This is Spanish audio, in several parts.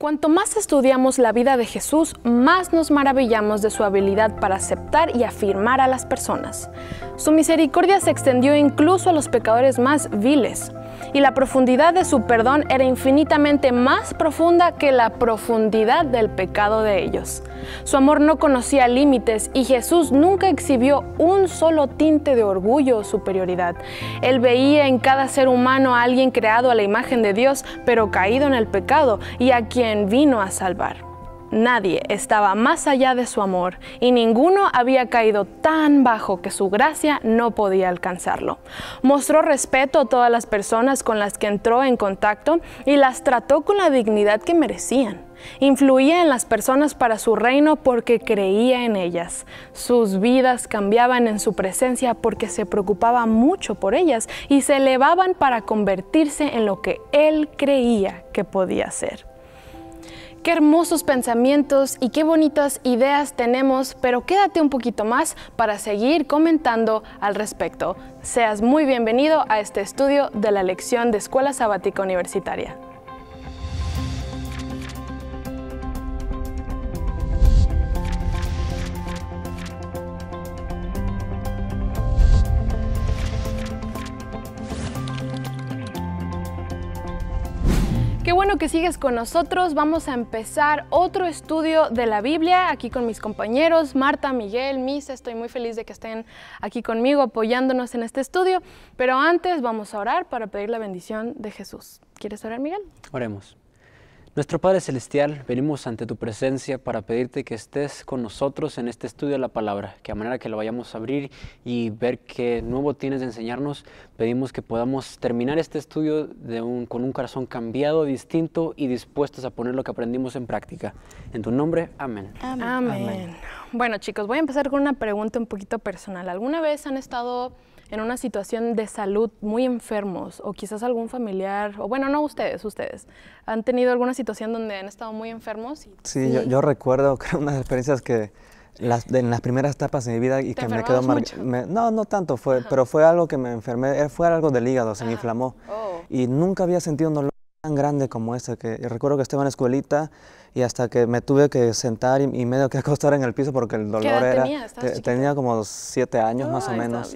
Cuanto más estudiamos la vida de Jesús, más nos maravillamos de su habilidad para aceptar y afirmar a las personas. Su misericordia se extendió incluso a los pecadores más viles y la profundidad de su perdón era infinitamente más profunda que la profundidad del pecado de ellos. Su amor no conocía límites y Jesús nunca exhibió un solo tinte de orgullo o superioridad. Él veía en cada ser humano a alguien creado a la imagen de Dios, pero caído en el pecado y a quien vino a salvar. Nadie estaba más allá de su amor y ninguno había caído tan bajo que su gracia no podía alcanzarlo. Mostró respeto a todas las personas con las que entró en contacto y las trató con la dignidad que merecían. Influía en las personas para su reino porque creía en ellas. Sus vidas cambiaban en su presencia porque se preocupaba mucho por ellas y se elevaban para convertirse en lo que él creía que podía ser. Qué hermosos pensamientos y qué bonitas ideas tenemos, pero quédate un poquito más para seguir comentando al respecto. Seas muy bienvenido a este estudio de la lección de Escuela Sabática Universitaria. que sigues con nosotros. Vamos a empezar otro estudio de la Biblia aquí con mis compañeros Marta, Miguel, Misa. Estoy muy feliz de que estén aquí conmigo apoyándonos en este estudio. Pero antes vamos a orar para pedir la bendición de Jesús. ¿Quieres orar, Miguel? Oremos. Nuestro Padre Celestial, venimos ante tu presencia para pedirte que estés con nosotros en este estudio de la palabra, que a manera que lo vayamos a abrir y ver qué nuevo tienes de enseñarnos, pedimos que podamos terminar este estudio con un corazón cambiado, distinto y dispuestos a poner lo que aprendimos en práctica. En tu nombre, amén. amén. Bueno chicos, voy a empezar con una pregunta un poquito personal. ¿Alguna vez han estado en una situación de salud muy enfermos o quizás algún familiar, o bueno, no ustedes, ustedes, han tenido alguna situación donde han estado muy enfermos. Y, sí, Yo, recuerdo creo, unas experiencias que las, en las primeras etapas de mi vida y que me quedó no, no tanto, fue, pero fue algo que me enfermé, eh, fue algo del hígado, se me inflamó. Oh. Y nunca había sentido un dolor tan grande como ese, que recuerdo que estaba en la escuelita y hasta que me tuve que sentar y, y medio que acostar en el piso porque el dolor era... Tenía? tenía como siete años más o ah, menos.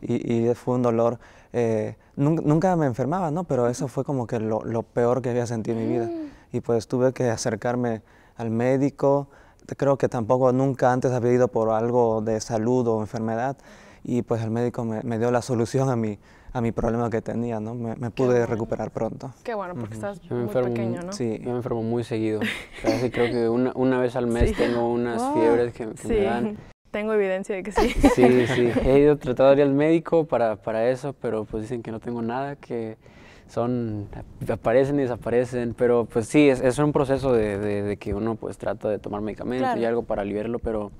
Y, fue un dolor... Eh, nunca, me enfermaba, ¿no? Pero eso fue como que lo, peor que había sentido en mi vida. Mm. Y pues tuve que acercarme al médico. Creo que tampoco nunca antes había ido por algo de salud o enfermedad. Y pues el médico me, me dio la solución a mi, a mi problema que tenía, ¿no? Me, pude recuperar pronto. Qué bueno, porque estás muy pequeño, ¿no? Sí. Yo me enfermo muy seguido. Casi creo que una, vez al mes tengo unas fiebres que, sí. me dan. Tengo evidencia de que sí. Sí, sí. He ido tratado de ir al médico para, para eso, pero pues dicen que no tengo nada, que son aparecen y desaparecen, pero pues sí, es, es un proceso de, de, que uno pues trata de tomar medicamentos y algo para aliviarlo, pero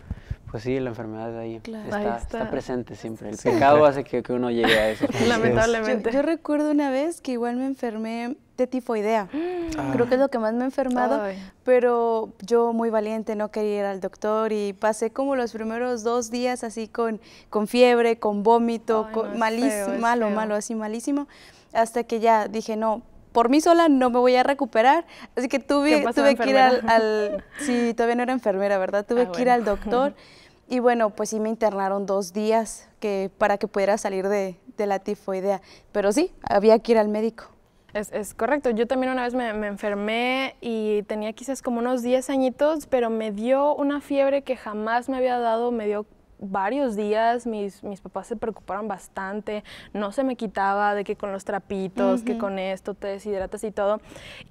pues sí, la enfermedad ahí, está, ahí está. presente siempre. El pecado hace que, uno llegue a eso. Lamentablemente. Yo, recuerdo una vez que igual me enfermé de tifoidea. Ah. Creo que es lo que más me ha enfermado, pero yo muy valiente, no quería ir al doctor y pasé como los primeros dos días así con, con fiebre, con vómito, con, malísimo, malo, malo, así malísimo, hasta que ya dije, no, por mí sola no me voy a recuperar. Así que tuve, tuve que ir al, al, Sí, todavía no era enfermera, ¿verdad? Ah, tuve que ir al doctor. Y bueno, pues sí me internaron dos días que, para que pudiera salir de, la tifoidea. Pero sí, había que ir al médico. Es, correcto. Yo también una vez me, enfermé y tenía quizás como unos 10 añitos, pero me dio una fiebre que jamás me había dado, me dio varios días mis, papás se preocuparon bastante, no se me quitaba de que con los trapitos, que con esto te deshidratas y todo.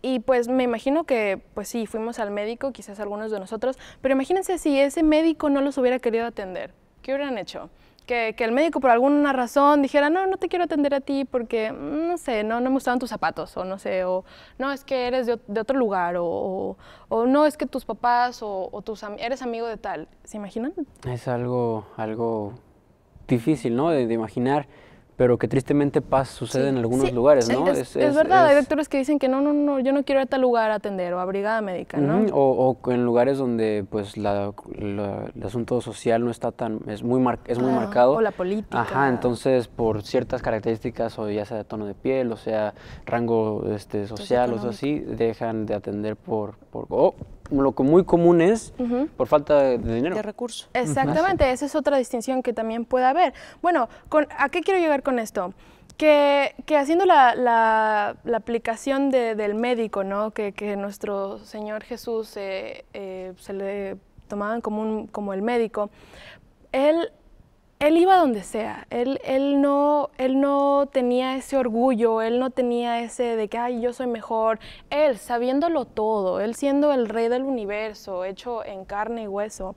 Y pues me imagino que, pues sí, fuimos al médico, quizás algunos de nosotros, pero imagínense si ese médico no los hubiera querido atender, ¿qué hubieran hecho? que, el médico por alguna razón dijera, no, no te quiero atender a ti porque, mm, no sé, no, me gustaban tus zapatos, o no sé, o no, es que eres de, otro lugar, o, no, es que tus papás o, o tus eres amigo de tal. ¿Se imaginan? Es algo, algo difícil, ¿no? De, de imaginar pero que tristemente paz sucede en algunos lugares, ¿no? Es, verdad, hay doctores que dicen que no, no, no, yo no quiero ir a tal lugar a atender o a brigada médica, ¿no? o, en lugares donde pues el asunto social no está tan, es muy, es muy ah, marcado. O la política. Ajá, entonces por ciertas características, o ya sea de tono de piel, o sea rango este, social, o sea, así, dejan de atender por, por oh, lo que muy común es por falta de dinero. De recursos. Exactamente, esa es otra distinción que también puede haber. Bueno, ¿a qué quiero llegar con esto? Que, haciendo la, la, aplicación del médico, ¿no? Que, nuestro Señor Jesús eh, eh, se le tomaban como, un, como el médico, él él iba donde sea, él, él, no, él no tenía ese orgullo, él no tenía ese de que, ay, yo soy mejor, él sabiéndolo todo, él siendo el rey del universo, hecho en carne y hueso,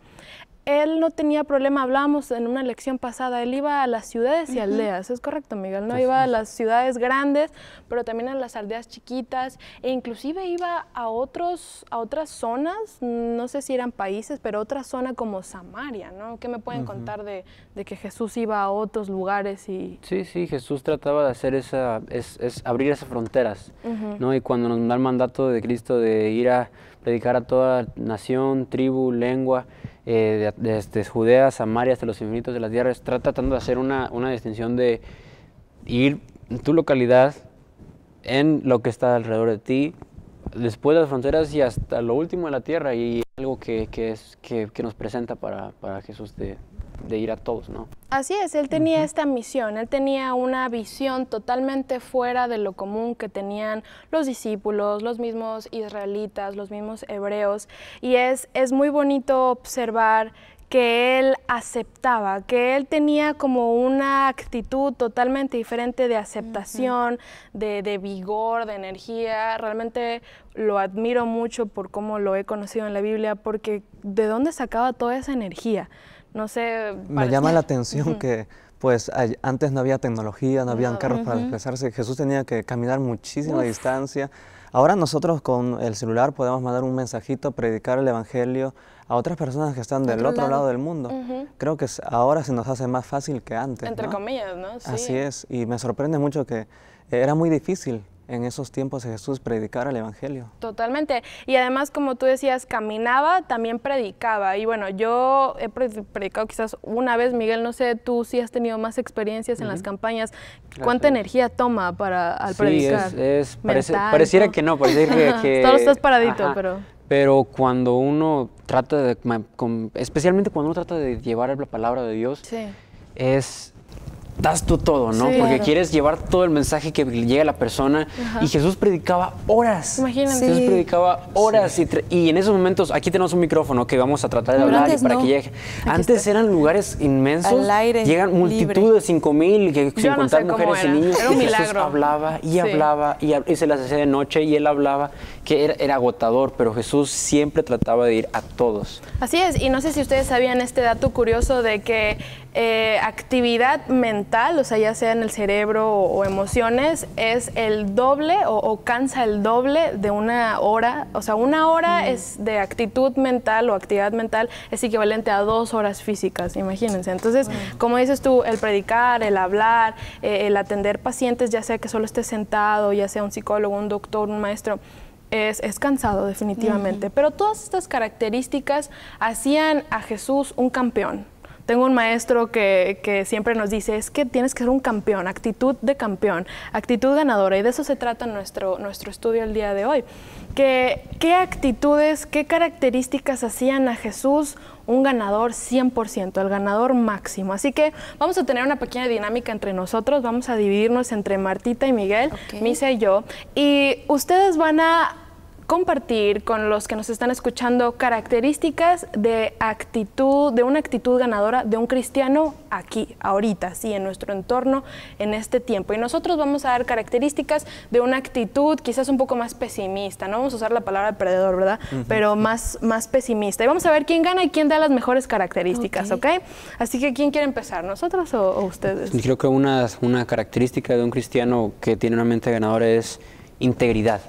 él no tenía problema, hablábamos en una lección pasada, él iba a las ciudades y aldeas, es correcto Miguel, no iba a las ciudades grandes, pero también a las aldeas chiquitas e inclusive iba a, otros, a otras zonas, no sé si eran países, pero otra zona como Samaria, ¿no? ¿Qué me pueden contar de, que Jesús iba a otros lugares? y Sí, sí, Jesús trataba de hacer esa, es, abrir esas fronteras, ¿no? Y cuando nos da el mandato de Cristo de ir a dedicar a toda nación, tribu, lengua, desde eh, este, Judea, Samaria hasta los infinitos de las tierras, tratando de hacer una, distinción de ir en tu localidad, en lo que está alrededor de ti, después de las fronteras y hasta lo último de la tierra, y algo que, que, nos presenta para, para Jesús de, de ir a todos, ¿no? Así es, él tenía esta misión, él tenía una visión totalmente fuera de lo común que tenían los discípulos, los mismos israelitas, los mismos hebreos, y es, es muy bonito observar que él aceptaba, que él tenía como una actitud totalmente diferente de aceptación, de, de, vigor, de energía. Realmente lo admiro mucho por cómo lo he conocido en la Biblia, porque de dónde sacaba toda esa energía no sé... Me llama la atención que pues antes no había tecnología, no habían carros para desplazarse, Jesús tenía que caminar muchísima distancia. Ahora nosotros con el celular podemos mandar un mensajito, predicar el Evangelio a otras personas que están del otro, lado. del mundo. Creo que ahora se nos hace más fácil que antes. Entre comillas, ¿no? Así es, y me sorprende mucho que era muy difícil en esos tiempos de Jesús predicar el Evangelio. Totalmente. Y además, como tú decías, caminaba, también predicaba. Y bueno, yo he predicado quizás una vez, Miguel, no sé, tú si sí has tenido más experiencias en las campañas. ¿Cuánta energía toma para al predicar? Es, es pareciera que no, pareciera que... Todo estás paradito, pero... Pero cuando uno trata de, especialmente cuando uno trata de llevar la palabra de Dios, sí. es das tú todo, ¿no? Porque quieres llevar todo el mensaje que llega a la persona. Y Jesús predicaba horas. Imagínense. Jesús predicaba horas. Y, en esos momentos, aquí tenemos un micrófono que vamos a tratar de hablar para que llegue. antes eran lugares inmensos. Al aire. Llegan multitud de 5 mil, que sin mujeres y niños. Era Jesús hablaba y hablaba y, se las hacía de noche y él hablaba, que era agotador. Pero Jesús siempre trataba de ir a todos. Así es. Y no sé si ustedes sabían este dato curioso de que eh, actividad mental, o sea, ya sea en el cerebro o, emociones, es el doble o, cansa el doble de una hora. O sea, una hora es de actitud mental o actividad mental es equivalente a dos horas físicas, imagínense. Entonces, como dices tú, el predicar, el hablar, eh, el atender pacientes, ya sea que solo esté sentado, ya sea un psicólogo, un doctor, un maestro, es, cansado definitivamente. Pero todas estas características hacían a Jesús un campeón. Tengo un maestro que, siempre nos dice, es que tienes que ser un campeón, actitud de campeón, actitud ganadora, y de eso se trata nuestro, nuestro estudio el día de hoy. Que, ¿Qué actitudes, qué características hacían a Jesús un ganador 100%, el ganador máximo? Así que vamos a tener una pequeña dinámica entre nosotros, vamos a dividirnos entre Martita y Miguel, Misa y yo, y ustedes van a compartir con los que nos están escuchando características de actitud, de una actitud ganadora de un cristiano aquí, ahorita, sí, en nuestro entorno, en este tiempo. Y nosotros vamos a dar características de una actitud quizás un poco más pesimista, no vamos a usar la palabra perdedor, ¿verdad? Pero más, más pesimista. Y vamos a ver quién gana y quién da las mejores características, ¿ok? Así que, ¿quién quiere empezar, ¿Nosotras o, o ustedes? Creo que una, una característica de un cristiano que tiene una mente ganadora es integridad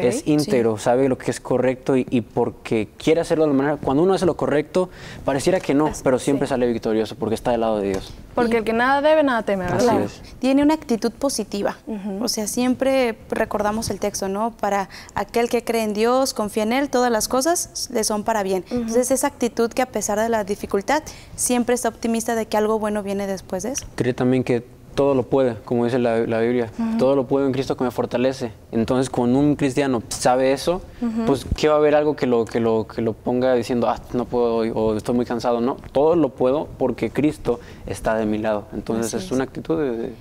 es íntegro, sabe lo que es correcto y, porque quiere hacerlo de la manera. Cuando uno hace lo correcto, pareciera que no, pero siempre sale victorioso porque está del lado de Dios. Porque el que nada debe, nada teme, ¿verdad? Tiene una actitud positiva. O sea, siempre recordamos el texto, ¿no? Para aquel que cree en Dios, confía en Él, todas las cosas le son para bien. Entonces, esa actitud que a pesar de la dificultad, siempre está optimista de que algo bueno viene después de eso. también que todo lo puede, como dice la, Biblia, todo lo puedo en Cristo que me fortalece. Entonces, cuando un cristiano sabe eso, pues que va a haber algo que lo, que lo, que lo ponga diciendo, ah, no puedo o estoy muy cansado? No, todo lo puedo porque Cristo está de mi lado. Entonces, es, una actitud de...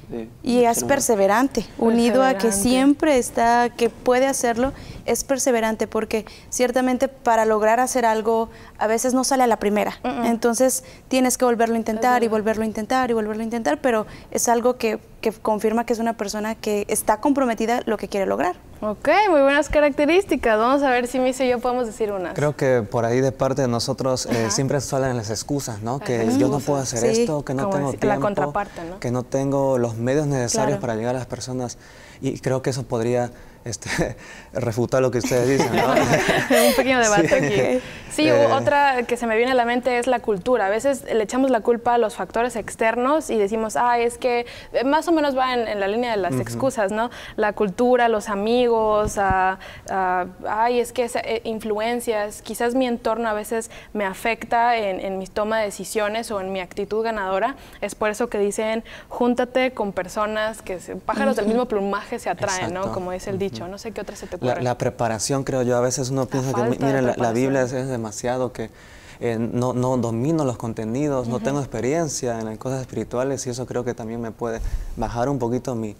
y es perseverante, unido a que siempre está, que puede hacerlo es perseverante porque ciertamente para lograr hacer algo a veces no sale a la primera. Entonces tienes que volverlo a intentar y volverlo a intentar y volverlo a intentar, pero es algo que, que, confirma que es una persona que está comprometida lo que quiere lograr. Ok, muy buenas características. Vamos a ver si Misa y yo podemos decir unas. Creo que por ahí de parte de nosotros eh, siempre salen las excusas, ¿no? Que yo no puedo hacer esto, que no tengo tiempo, la contraparte, que no tengo los medios necesarios para llegar a las personas. Y creo que eso podría este, refutar lo que ustedes dicen. Un pequeño debate aquí. Sí, eh, otra que se me viene a la mente es la cultura. A veces le echamos la culpa a los factores externos y decimos, ah, es que eh, más o menos va en, la línea de las excusas, ¿no? La cultura, los amigos, ah, ay, es que esa, eh, influencias, quizás mi entorno a veces me afecta en, mis mi toma de decisiones o en mi actitud ganadora. Es por eso que dicen, júntate con personas que pájaros del mismo plumaje se atraen, ¿no? Como es el dicho. No sé qué otra se te ocurre. La, preparación, creo yo. A veces uno piensa que, mira, la, Biblia es, es demasiado, que eh, no, no, domino los contenidos, no tengo experiencia en cosas espirituales y eso creo que también me puede bajar un poquito mi,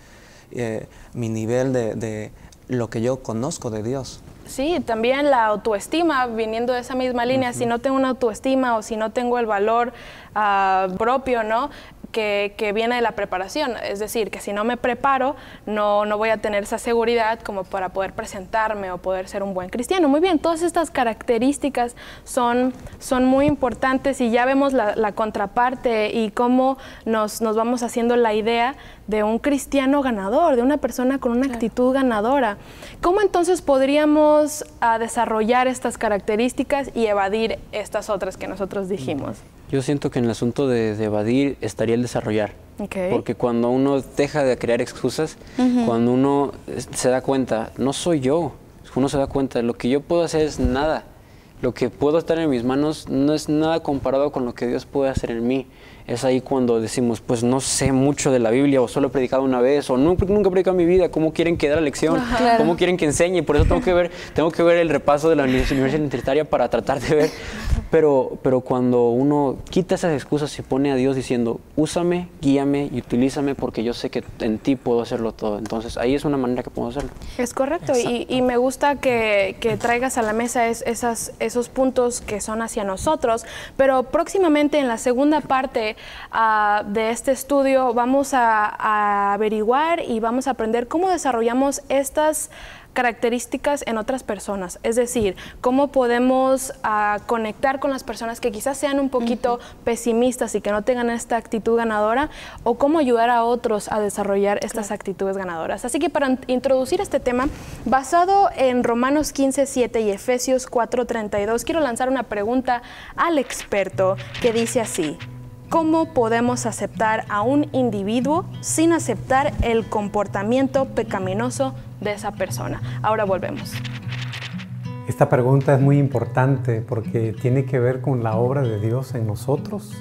eh, mi nivel de, lo que yo conozco de Dios. Sí, también la autoestima, viniendo de esa misma línea, si no tengo una autoestima o si no tengo el valor ah, propio, ¿no? que, viene de la preparación. Es decir, que si no me preparo, no, voy a tener esa seguridad como para poder presentarme o poder ser un buen cristiano. Muy bien, todas estas características son, son muy importantes y ya vemos la, contraparte y cómo nos, vamos haciendo la idea de un cristiano ganador, de una persona con una actitud ganadora. ¿Cómo entonces podríamos ah, desarrollar estas características y evadir estas otras que nosotros dijimos? Yo siento que en el asunto de, evadir estaría el desarrollar. Porque cuando uno deja de crear excusas, cuando uno se da cuenta, no soy yo, uno se da cuenta, lo que yo puedo hacer es nada. Lo que puedo estar en mis manos no es nada comparado con lo que Dios puede hacer en mí es ahí cuando decimos, pues no sé mucho de la Biblia o solo he predicado una vez o nunca, he predicado en mi vida, ¿cómo quieren que dé la lección? ¿Cómo quieren que enseñe? Por eso tengo que ver, tengo que ver el repaso de la universidad universitaria para tratar de ver. Pero, pero cuando uno quita esas excusas y pone a Dios diciendo, úsame, guíame y utilízame porque yo sé que en ti puedo hacerlo todo. Entonces ahí es una manera que puedo hacerlo. Es correcto y, me gusta que, traigas a la mesa esas, esos puntos que son hacia nosotros, pero próximamente en la segunda parte Ah, de este estudio vamos a, averiguar y vamos a aprender cómo desarrollamos estas características en otras personas, es decir, cómo podemos ah, conectar con las personas que quizás sean un poquito pesimistas y que no tengan esta actitud ganadora, o cómo ayudar a otros a desarrollar estas actitudes ganadoras. Así que para introducir este tema, basado en Romanos 15:7 y Efesios 432 quiero lanzar una pregunta al experto que dice así, ¿Cómo podemos aceptar a un individuo sin aceptar el comportamiento pecaminoso de esa persona? Ahora volvemos. Esta pregunta es muy importante porque tiene que ver con la obra de Dios en nosotros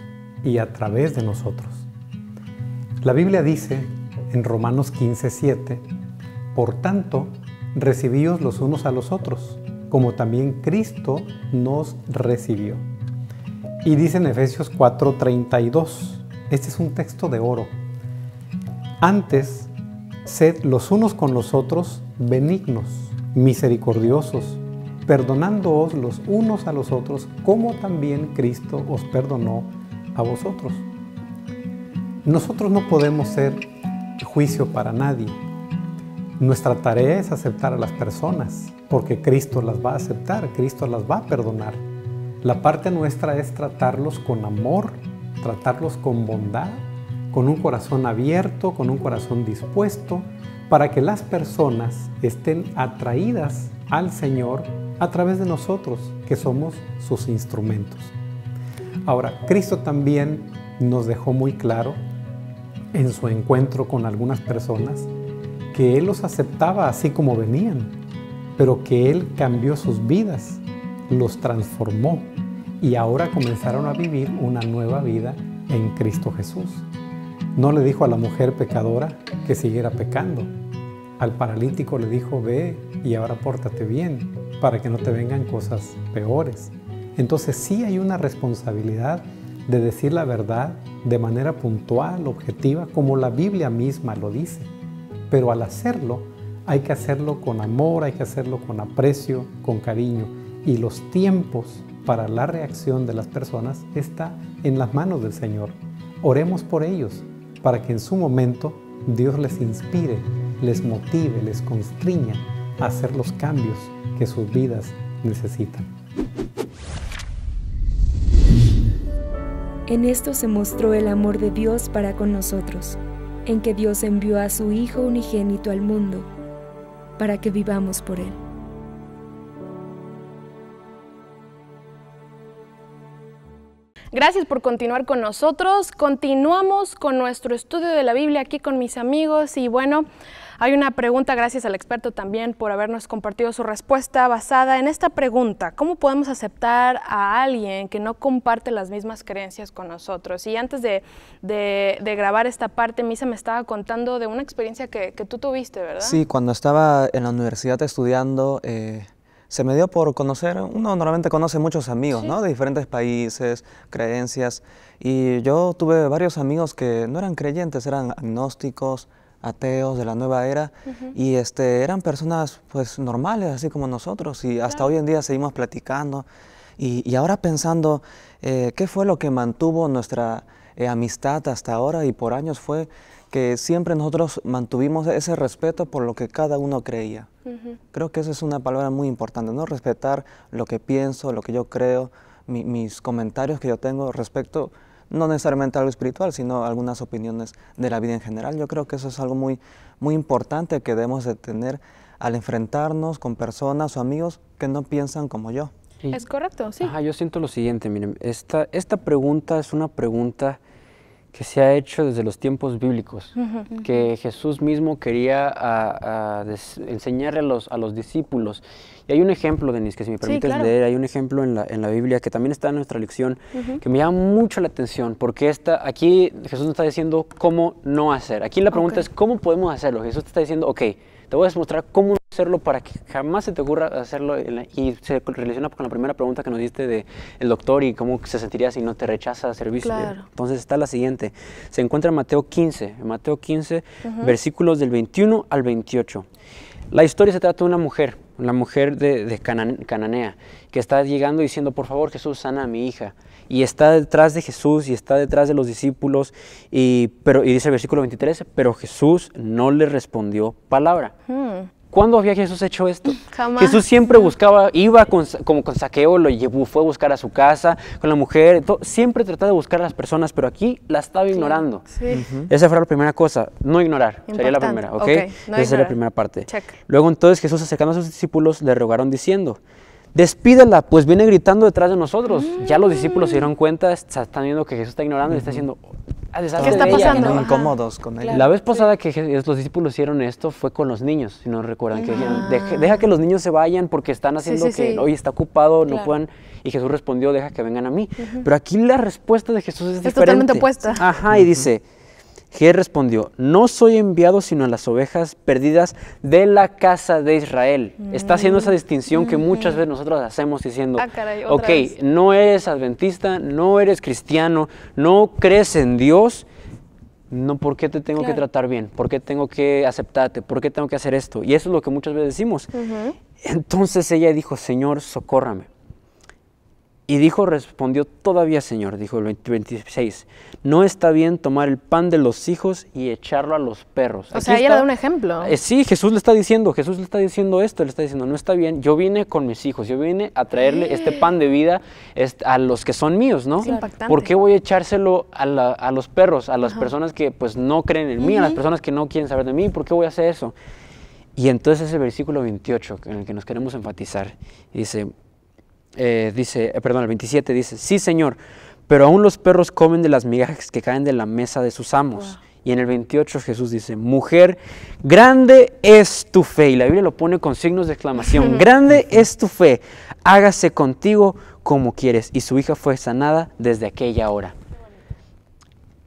y a través de nosotros. La Biblia dice en Romanos 15:7, por tanto, recibíos los unos a los otros, como también Cristo nos recibió. Y dice en Efesios 4:32, este es un texto de oro. Antes, sed los unos con los otros benignos, misericordiosos, perdonándoos los unos a los otros, como también Cristo os perdonó a vosotros. Nosotros no podemos ser juicio para nadie. Nuestra tarea es aceptar a las personas, porque Cristo las va a aceptar, Cristo las va a perdonar. La parte nuestra es tratarlos con amor, tratarlos con bondad, con un corazón abierto, con un corazón dispuesto, para que las personas estén atraídas al Señor a través de nosotros, que somos sus instrumentos. Ahora, Cristo también nos dejó muy claro en su encuentro con algunas personas que Él los aceptaba así como venían, pero que Él cambió sus vidas los transformó y ahora comenzaron a vivir una nueva vida en Cristo Jesús. No le dijo a la mujer pecadora que siguiera pecando. Al paralítico le dijo, ve y ahora pórtate bien para que no te vengan cosas peores. Entonces sí hay una responsabilidad de decir la verdad de manera puntual, objetiva, como la Biblia misma lo dice. Pero al hacerlo, hay que hacerlo con amor, hay que hacerlo con aprecio, con cariño y los tiempos para la reacción de las personas está en las manos del Señor. Oremos por ellos para que en su momento Dios les inspire, les motive, les constriña a hacer los cambios que sus vidas necesitan. En esto se mostró el amor de Dios para con nosotros, en que Dios envió a su Hijo unigénito al mundo, para que vivamos por Él. Gracias por continuar con nosotros. Continuamos con nuestro estudio de la Biblia aquí con mis amigos y bueno, hay una pregunta, gracias al experto también por habernos compartido su respuesta basada en esta pregunta, ¿cómo podemos aceptar a alguien que no comparte las mismas creencias con nosotros? Y antes de, grabar esta parte, Misa me estaba contando de una experiencia que, que, tú tuviste, ¿verdad? Sí, cuando estaba en la universidad estudiando... Eh se me dio por conocer, uno normalmente conoce muchos amigos, ¿no? De diferentes países, creencias, y yo tuve varios amigos que no eran creyentes, eran agnósticos, ateos de la nueva era y este eran personas pues normales así como nosotros y hasta hoy en día seguimos platicando y, ahora pensando eh, qué fue lo que mantuvo nuestra eh, amistad hasta ahora y por años fue que siempre nosotros mantuvimos ese respeto por lo que cada uno creía. Creo que esa es una palabra muy importante, ¿no? Respetar lo que pienso, lo que yo creo, mis comentarios que yo tengo respecto no necesariamente a lo espiritual, sino algunas opiniones de la vida en general. Yo creo que eso es algo muy, muy importante que debemos de tener al enfrentarnos con personas o amigos que no piensan como yo. Es correcto, sí. yo siento lo siguiente, miren, esta, esta pregunta es una pregunta que se ha hecho desde los tiempos bíblicos, que Jesús mismo quería a, a enseñarle a los, a los, discípulos. Y hay un ejemplo, Denise, que si me permites leer, hay un ejemplo en la, en la, Biblia que también está en nuestra lección, que me llama mucho la atención, porque esta, aquí Jesús nos está diciendo cómo no hacer. Aquí la pregunta es, ¿cómo podemos hacerlo? Jesús te está diciendo, ok, te voy a mostrar cómo para que jamás se te ocurra hacerlo? y se relaciona con la primera pregunta que nos diste de el doctor y cómo se sentiría si no te rechaza servicio. Entonces está la siguiente. Se encuentra en Mateo 15, Mateo 15, versículos del 21 al 28. La historia se trata de una mujer, la mujer de, Cananea, que está llegando diciendo, por favor Jesús, sana a mi hija. Y está detrás de Jesús y está detrás de los discípulos. Y, pero, y dice el versículo 23, pero Jesús no le respondió palabra. Hmm. ¿Cuándo había Jesús hecho esto? Jesús siempre buscaba, iba con, como con saqueo, lo llevó, fue a buscar a su casa, con la mujer, siempre trataba de buscar a las personas, pero aquí la estaba ignorando. Sí. Esa fue la primera cosa, no ignorar, sería la primera, ¿ok? Esa es la primera parte. Luego entonces Jesús acercando a sus discípulos le rogaron diciendo, despídela, pues viene gritando detrás de nosotros. Mm. Ya los discípulos se dieron cuenta, están viendo que Jesús está ignorando y está diciendo, ah, ¿qué está pasando? Incómodos con él. La vez pasada que los discípulos hicieron esto fue con los niños, si no recuerdan, que dijeron, deja, ah. que los niños se vayan porque están haciendo que hoy está ocupado, no puedan. Y Jesús respondió, deja que vengan a mí. Pero aquí la respuesta de Jesús es, es totalmente opuesta. Ajá, y dice, Gier respondió, no soy enviado sino a las ovejas perdidas de la casa de Israel. Está haciendo esa mm, distinción que muchas veces nosotros hacemos diciendo, ah, ok, no eres adventista, no eres cristiano, no crees en Dios, no, ¿por qué te tengo que tratar bien? ¿Por qué tengo que aceptarte? ¿Por qué tengo que hacer esto? Y eso es lo que muchas veces decimos. Entonces ella dijo, Señor, socórrame. Y dijo, respondió todavía, Señor, dijo el 26, no está bien tomar el pan de los hijos y echarlo a los perros. O sea, ella da un ejemplo. Eh, sí, Jesús le está diciendo, Jesús le está diciendo esto, le está diciendo, no está bien, yo vine con mis hijos, yo vine a traerle este pan de vida este, a los que son míos, ¿no? impactante. ¿Por qué voy a echárselo a, los perros, a las personas que pues no creen en mí, a las personas que no quieren saber de mí? ¿Por qué voy a hacer eso? Y entonces el versículo 28 en el que nos queremos enfatizar dice, eh, dice, eh, perdón, el 27 dice, sí Señor, pero aún los perros comen de las migajas que caen de la mesa de sus amos. Y en el 28 Jesús dice, mujer, grande es tu fe. Y la Biblia lo pone con signos de exclamación. grande es tu fe. Hágase contigo como quieres. Y su hija fue sanada desde aquella hora.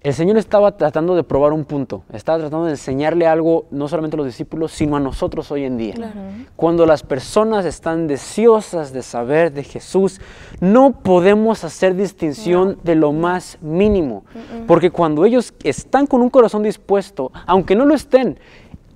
El Señor estaba tratando de probar un punto, estaba tratando de enseñarle algo no solamente a los discípulos, sino a nosotros hoy en día. Cuando las personas están deseosas de saber de Jesús, no podemos hacer distinción de lo más mínimo, porque cuando ellos están con un corazón dispuesto, aunque no lo estén,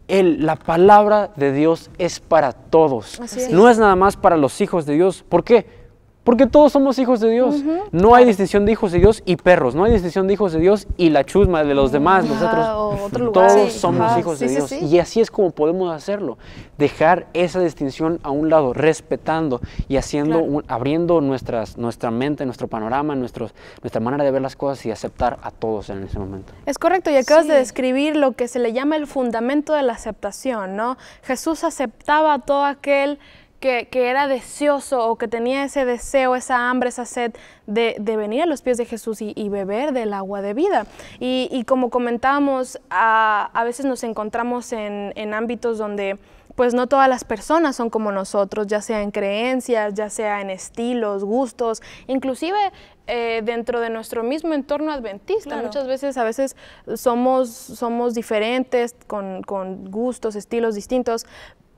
la palabra de Dios es para todos, no es nada más para los hijos de Dios. ¿Por qué? Porque todos somos hijos de Dios. No hay distinción de hijos de Dios y perros. No hay distinción de hijos de Dios y la chusma de los demás, nosotros. Todos somos hijos de Dios. y así es como podemos hacerlo. Dejar esa distinción a un lado, respetando y haciendo, abriendo nuestra mente, nuestro panorama, nuestros, nuestra manera de ver las cosas y aceptar a todos en ese momento. Es correcto. Y acabas de describir lo que se le llama el fundamento de la aceptación, ¿no? Jesús aceptaba a todo aquel que, era deseoso o que tenía ese deseo, esa hambre, esa sed de, venir a los pies de Jesús y, beber del agua de vida. Y, como comentábamos, a, veces nos encontramos en, ámbitos donde pues no todas las personas son como nosotros, ya sea en creencias, ya sea en estilos, gustos, inclusive eh, dentro de nuestro mismo entorno adventista. Muchas veces a veces somos, somos diferentes, con, con, gustos, estilos distintos,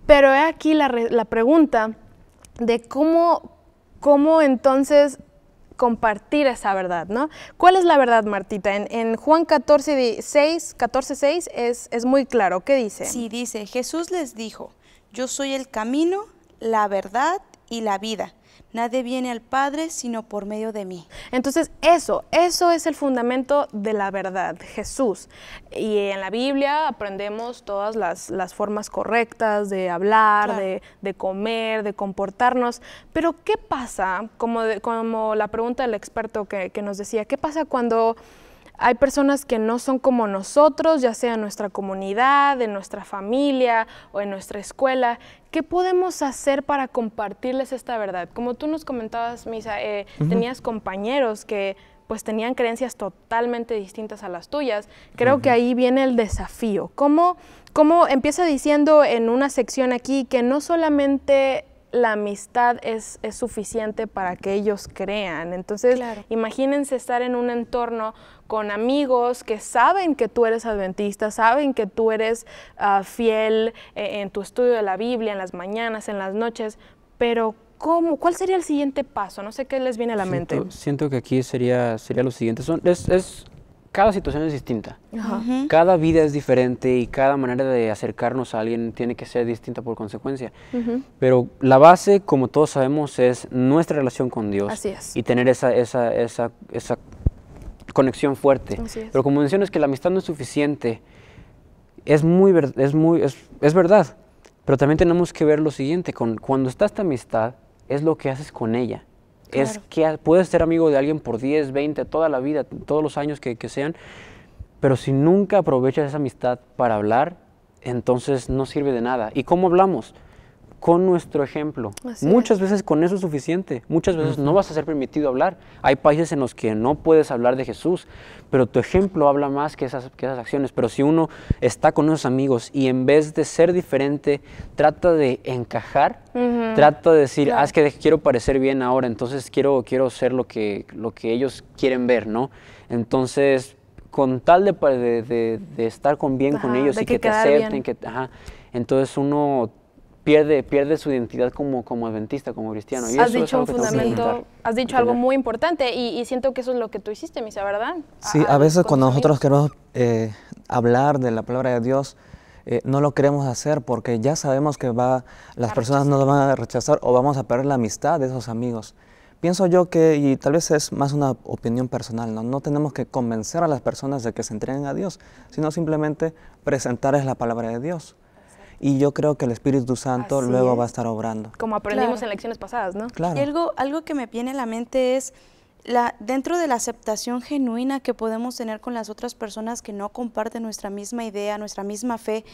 pero he aquí la, la pregunta de cómo, entonces compartir esa verdad, ¿no? ¿Cuál es la verdad, Martita? En, Juan 14, 6, es, es muy claro. ¿Qué dice? Sí, dice, Jesús les dijo, yo soy el camino, la verdad y la vida. Nadie viene al Padre sino por medio de mí. Entonces eso, eso es el fundamento de la verdad, Jesús. Y en la Biblia aprendemos todas las, formas correctas de hablar, de, comer, de comportarnos. Pero ¿qué pasa? Como, como la pregunta del experto que, que nos decía, ¿qué pasa cuando hay personas que no son como nosotros, ya sea en nuestra comunidad, en nuestra familia o en nuestra escuela. ¿Qué podemos hacer para compartirles esta verdad? Como tú nos comentabas, Misa, eh, tenías compañeros que pues tenían creencias totalmente distintas a las tuyas. Creo que ahí viene el desafío. ¿Cómo, empieza diciendo en una sección aquí que no solamente la amistad es, suficiente para que ellos crean. Entonces, imagínense estar en un entorno con amigos que saben que tú eres adventista, saben que tú eres ah, fiel eh, en tu estudio de la Biblia, en las mañanas, en las noches, pero ¿cómo? ¿Cuál sería el siguiente paso? No sé qué les viene a la mente. Siento que aquí sería, sería lo siguiente. es, cada situación es distinta. Cada vida es diferente y cada manera de acercarnos a alguien tiene que ser distinta por consecuencia. Pero la base, como todos sabemos, es nuestra relación con Dios. Y tener esa, esa, esa, esa conexión fuerte. Pero como mencionas que la amistad no es suficiente, es, muy, es, muy, es, verdad. Pero también tenemos que ver lo siguiente, con, cuando está esta amistad, es lo que haces con ella. Es que puedes ser amigo de alguien por 10, 20, toda la vida, todos los años que, que sean, pero si nunca aprovechas esa amistad para hablar, entonces no sirve de nada. ¿Y cómo hablamos? con nuestro ejemplo. Muchas veces con eso es suficiente. Muchas veces no vas a ser permitido hablar. Hay países en los que no puedes hablar de Jesús, pero tu ejemplo habla más que esas, acciones. Pero si uno está con unos amigos y en vez de ser diferente, trata de encajar, trata de decir, ah, es que quiero parecer bien ahora, entonces quiero, quiero ser lo que, lo que ellos quieren ver, ¿no? Entonces, con tal de, estar con bien con ellos y que, te acepten, entonces uno pierde, pierde su identidad como, como adventista, como cristiano. Y has, eso dicho es un fundamento, has dicho algo muy importante y, siento que eso es lo que tú hiciste, Misa, ¿verdad? Sí, a, veces cuando nosotros queremos eh, hablar de la palabra de Dios, eh, no lo queremos hacer porque ya sabemos que va, las personas no nos van a rechazar o vamos a perder la amistad de esos amigos. Pienso yo que, y tal vez es más una opinión personal, ¿no? no tenemos que convencer a las personas de que se entreguen a Dios, sino simplemente presentarles la palabra de Dios y yo creo que el Espíritu Santo luego va a estar obrando. Como aprendimos en lecciones pasadas, ¿no? Claro. Y algo, algo que me viene a la mente es, la, dentro de la aceptación genuina que podemos tener con las otras personas que no comparten nuestra misma idea, nuestra misma fe,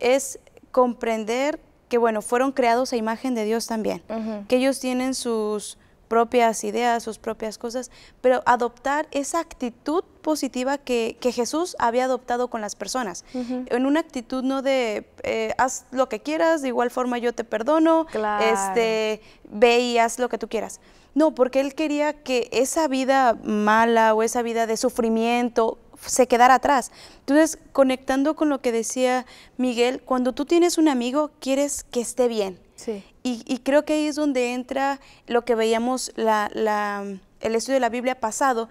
es comprender que, bueno, fueron creados a imagen de Dios también, que ellos tienen sus propias ideas, sus propias cosas, pero adoptar esa actitud positiva que, Jesús había adoptado con las personas. En una actitud no de eh, haz lo que quieras, de igual forma yo te perdono, este, ve y haz lo que tú quieras. No, porque él quería que esa vida mala o esa vida de sufrimiento se quedara atrás. Entonces, conectando con lo que decía Miguel, cuando tú tienes un amigo, quieres que esté bien y, creo que ahí es donde entra lo que veíamos el estudio de la Biblia pasado.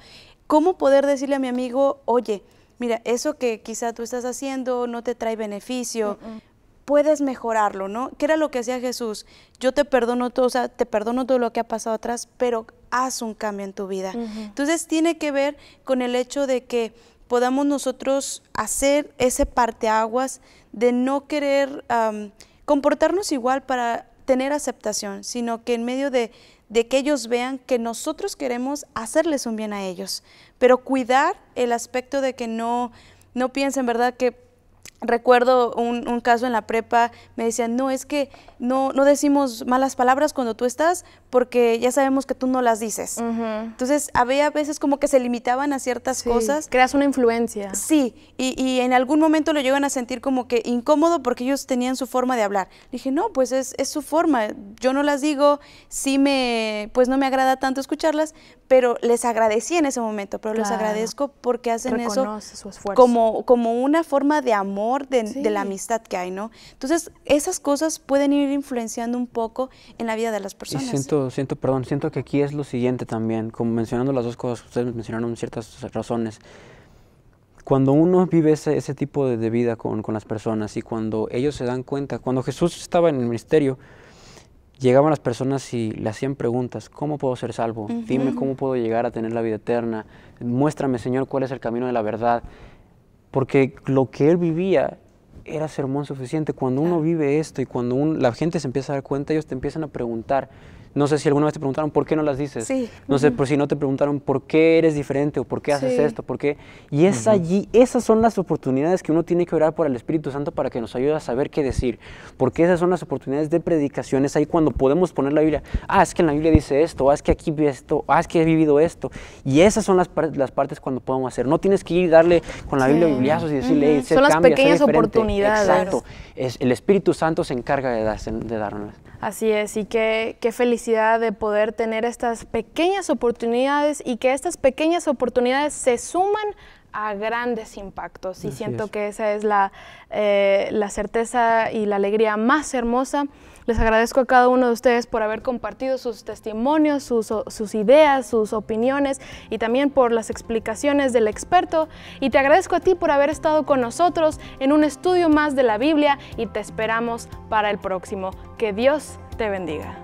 ¿Cómo poder decirle a mi amigo, oye, mira, eso que quizá tú estás haciendo no te trae beneficio, mm, mm. puedes mejorarlo, ¿no? ¿Qué era lo que hacía Jesús? Yo te perdono todo, o sea, te perdono todo lo que ha pasado atrás, pero haz un cambio en tu vida. Entonces tiene que ver con el hecho de que podamos nosotros hacer ese parteaguas de no querer comportarnos igual para tener aceptación, sino que en medio de, de que ellos vean que nosotros queremos hacerles un bien a ellos, pero cuidar el aspecto de que no, no piensen, ¿verdad?, que Recuerdo un, caso en la prepa, me decían, no, es que no, no decimos malas palabras cuando tú estás porque ya sabemos que tú no las dices. Entonces, había veces como que se limitaban a ciertas cosas. Creas una influencia. Sí, y, en algún momento lo llevan a sentir como que incómodo porque ellos tenían su forma de hablar. dije, no, pues es, su forma, yo no las digo, sí me, pues no me agrada tanto escucharlas, pero les agradecí en ese momento, pero les agradezco porque hacen eso Como, como una forma de amor de, la amistad que hay, ¿no? Entonces, esas cosas pueden ir influenciando un poco en la vida de las personas. siento, siento, perdón, siento que aquí es lo siguiente también, como mencionando las dos cosas, ustedes mencionaron ciertas razones. Cuando uno vive ese, ese tipo de, vida con, las personas y cuando ellos se dan cuenta, cuando Jesús estaba en el ministerio, llegaban las personas y le hacían preguntas, ¿cómo puedo ser salvo? Dime cómo puedo llegar a tener la vida eterna. Muéstrame, Señor, cuál es el camino de la verdad porque lo que él vivía era sermón suficiente. Cuando uno vive esto y cuando la gente se empieza a dar cuenta, ellos te empiezan a preguntar, no sé si alguna vez te preguntaron por qué no las dices. No sé, por si no te preguntaron por qué eres diferente o por qué haces esto, por qué. Y es allí, esas son las oportunidades que uno tiene que orar por el Espíritu Santo para que nos ayude a saber qué decir. Porque esas son las oportunidades de predicaciones ahí cuando podemos poner la Biblia. Ah, es que en la Biblia dice esto, ah, es que aquí esto, ah, es que he vivido esto. Y esas son las, las partes cuando podemos hacer. No tienes que ir darle con la Biblia bibliazos y decirle, Son las pequeñas oportunidades. Exacto el Espíritu Santo se encarga de, darnos. Así es, y qué, felicidad de poder tener estas pequeñas oportunidades y que estas pequeñas oportunidades se suman a grandes impactos. Y siento que esa es eh, la certeza y la alegría más hermosa les agradezco a cada uno de ustedes por haber compartido sus testimonios, sus, ideas, sus opiniones y también por las explicaciones del experto. Y te agradezco a ti por haber estado con nosotros en un estudio más de la Biblia y te esperamos para el próximo. Que Dios te bendiga.